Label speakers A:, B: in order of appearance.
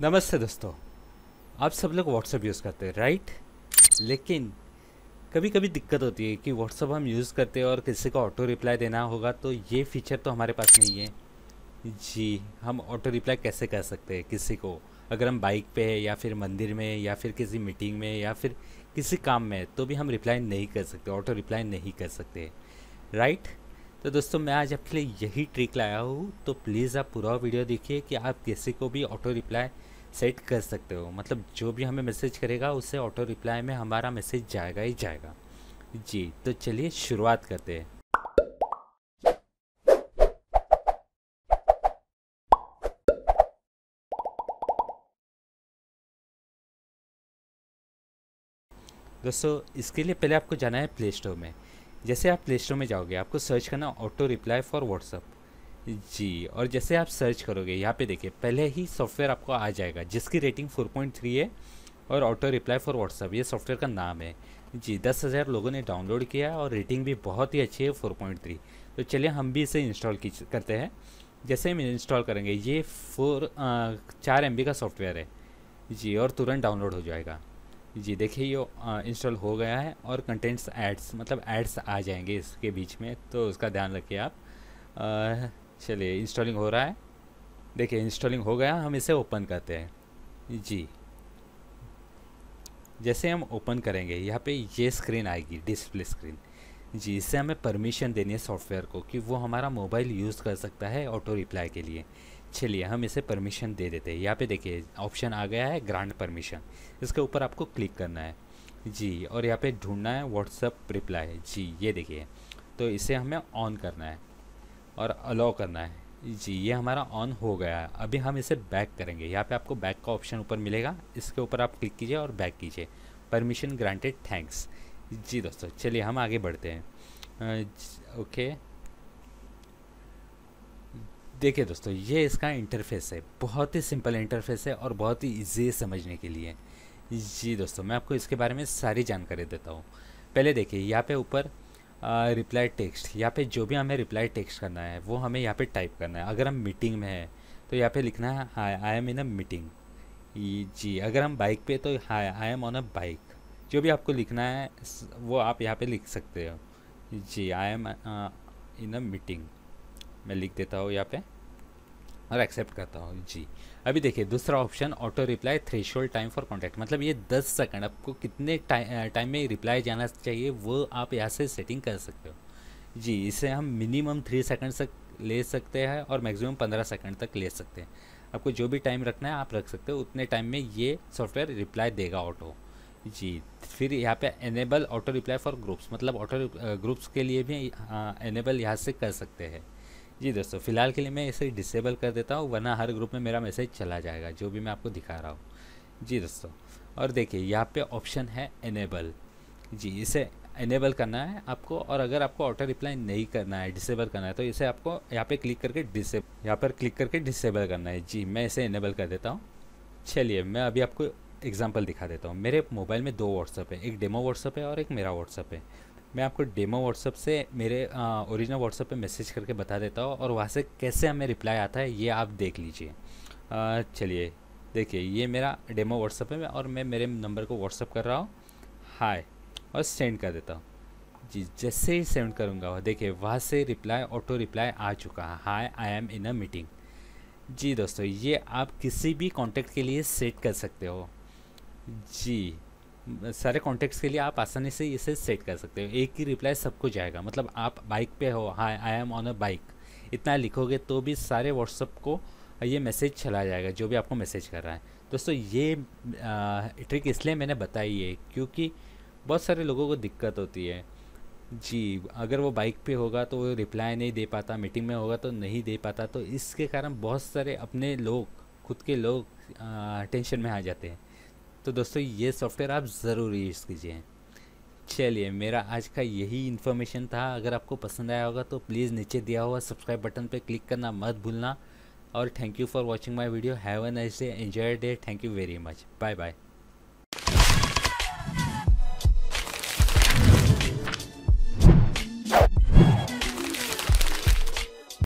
A: नमस्ते दोस्तों आप सब लोग व्हाट्सअप यूज़ करते हैं राइट लेकिन कभी कभी दिक्कत होती है कि व्हाट्सअप हम यूज़ करते हैं और किसी को ऑटो रिप्लाई देना होगा तो ये फीचर तो हमारे पास नहीं है जी हम ऑटो रिप्लाई कैसे कर सकते हैं किसी को अगर हम बाइक पे है या फिर मंदिर में या फिर किसी मीटिंग में या फिर किसी काम में तो भी हम रिप्लाई नहीं कर सकते ऑटो रिप्लाई नहीं कर सकते राइट तो दोस्तों मैं आज आपके लिए यही ट्रिक लाया हूँ तो प्लीज़ आप पूरा वीडियो देखिए कि आप किसी को भी ऑटो रिप्लाई सेट कर सकते हो मतलब जो भी हमें मैसेज करेगा उससे ऑटो रिप्लाई में हमारा मैसेज जाएगा ही जाएगा जी तो चलिए शुरुआत करते हैं दोस्तों इसके लिए पहले आपको जाना है प्ले स्टोर में जैसे आप प्ले स्टोर में जाओगे आपको सर्च करना ऑटो रिप्लाई फॉर व्हाट्सअप जी और जैसे आप सर्च करोगे यहाँ पे देखिए पहले ही सॉफ्टवेयर आपको आ जाएगा जिसकी रेटिंग 4.3 है और ऑटो रिप्लाई फॉर व्हाट्सअप ये सॉफ्टवेयर का नाम है जी दस हज़ार लोगों ने डाउनलोड किया और रेटिंग भी बहुत ही अच्छी है 4.3 तो चलिए हम भी इसे इंस्टॉल करते हैं जैसे हम इंस्टॉल करेंगे ये फोर चार एम का सॉफ्टवेयर है जी और तुरंत डाउनलोड हो जाएगा जी देखिए ये इंस्टॉल हो गया है और कंटेंट्स एड्स मतलब एड्स आ जाएंगे इसके बीच में तो उसका ध्यान रखिए आप चलिए इंस्टॉलिंग हो रहा है देखिए इंस्टॉलिंग हो गया हम इसे ओपन करते हैं जी जैसे हम ओपन करेंगे यहाँ पे ये स्क्रीन आएगी डिस्प्ले स्क्रीन जी इससे हमें परमिशन देनी है सॉफ्टवेयर को कि वो हमारा मोबाइल यूज़ कर सकता है ऑटो रिप्लाई के लिए चलिए हम इसे परमिशन दे देते हैं यहाँ पे देखिए ऑप्शन आ गया है ग्रांड परमिशन इसके ऊपर आपको क्लिक करना है जी और यहाँ पे ढूंढना है व्हाट्सअप रिप्लाई जी ये देखिए तो इसे हमें ऑन करना है और अलाउ करना है जी ये हमारा ऑन हो गया है अभी हम इसे बैक करेंगे यहाँ पे आपको बैक का ऑप्शन ऊपर मिलेगा इसके ऊपर आप क्लिक कीजिए और बैक कीजिए परमिशन ग्रांटेड थैंक्स जी दोस्तों चलिए हम आगे बढ़ते हैं ओके देखिए दोस्तों ये इसका इंटरफेस है बहुत ही सिंपल इंटरफेस है और बहुत ही ईजी समझने के लिए जी दोस्तों मैं आपको इसके बारे में सारी जानकारी देता हूँ पहले देखिए यहाँ पे ऊपर रिप्लाई टेक्स्ट यहाँ पे जो भी हमें रिप्लाई टेक्स्ट करना है वो हमें यहाँ पे टाइप करना है अगर हम मीटिंग में हैं तो यहाँ पे लिखना है हाय I M in a meeting जी अगर हम बाइक पे तो hi I am on a bike जो भी आपको लिखना है वो आप यहाँ पे लिख सकते हो जी I am in a meeting मैं लिख देता हूँ यहाँ पे और एक्सेप्ट करता हूँ जी अभी देखिए दूसरा option auto reply threshold time for contact मतलब ये 10 सेकंड आपको कितने टाइम टाइम में रिप्लाई जाना चाहिए वो आप यहाँ से सेटिंग कर सकते हो जी इसे हम मिनिमम थ्री सेकंड तक ले सकते हैं और मैक्सिमम पंद्रह सेकंड तक ले सकते हैं आपको जो भी टाइम रखना है आप रख सकते हो उतने टाइम में ये सॉफ्टवेयर रिप्लाई देगा ऑटो जी फिर यहाँ पे enable auto reply for groups मतलब ऑटो ग्रुप्स के लिए भी एनेबल यहाँ से कर सकते हैं जी दोस्तों फ़िलहाल के लिए मैं इसे डिसेबल कर देता हूँ वरना हर ग्रुप में मेरा मैसेज चला जाएगा जो भी मैं आपको दिखा रहा हूँ जी दोस्तों और देखिए यहाँ पे ऑप्शन है इनेबल जी इसे इनेबल करना है आपको और अगर आपको ऑटो रिप्लाई नहीं करना है डिसेबल करना है तो इसे आपको यहाँ पे क्लिक करके डिसेब यहाँ पर क्लिक करके डिसेबल करना है जी मैं इसे इनेबल कर देता हूँ चलिए मैं अभी आपको एग्जाम्पल दिखा देता हूँ मेरे मोबाइल में दो व्हाट्सअप है एक डेमो व्हाट्सअप है और एक मेरा व्हाट्सअप है मैं आपको डेमो व्हाट्सअप से मेरे ओरिजिनल व्हाट्सअप पे मैसेज करके बता देता हूँ और वहाँ से कैसे हमें रिप्लाई आता है ये आप देख लीजिए चलिए देखिए ये मेरा डेमो व्हाट्सअप है और मैं मेरे नंबर को व्हाट्सअप कर रहा हूँ हाय और सेंड कर देता हूँ जी जैसे ही सेंड करूँगा वो देखिए वहाँ से रिप्लाई ऑटो रिप्लाई आ चुका है हाय I M in a meeting जी दोस्तों ये आप किसी भी कॉन्टेक्ट के लिए सेट कर सकते हो जी सारे कॉन्टेक्ट्स के लिए आप आसानी से इसे सेट कर सकते हो एक ही रिप्लाई सबको जाएगा मतलब आप बाइक पे हो hi I am on a bike इतना लिखोगे तो भी सारे व्हाट्सअप को ये मैसेज चला जाएगा जो भी आपको मैसेज कर रहा है दोस्तों ये आ, ट्रिक इसलिए मैंने बताई है क्योंकि बहुत सारे लोगों को दिक्कत होती है जी अगर वो बाइक पे होगा तो वो रिप्लाई नहीं दे पाता मीटिंग में होगा तो नहीं दे पाता तो इसके कारण बहुत सारे अपने लोग खुद के लोग आ, टेंशन में आ जाते हैं तो दोस्तों ये सॉफ्टवेयर आप ज़रूर यूज़ कीजिए चलिए मेरा आज का यही इन्फॉर्मेशन था अगर आपको पसंद आया होगा तो प्लीज़ नीचे दिया हुआ सब्सक्राइब बटन पर क्लिक करना मत भूलना और thank you for watching my video have an S day enjoy day thank you very much bye bye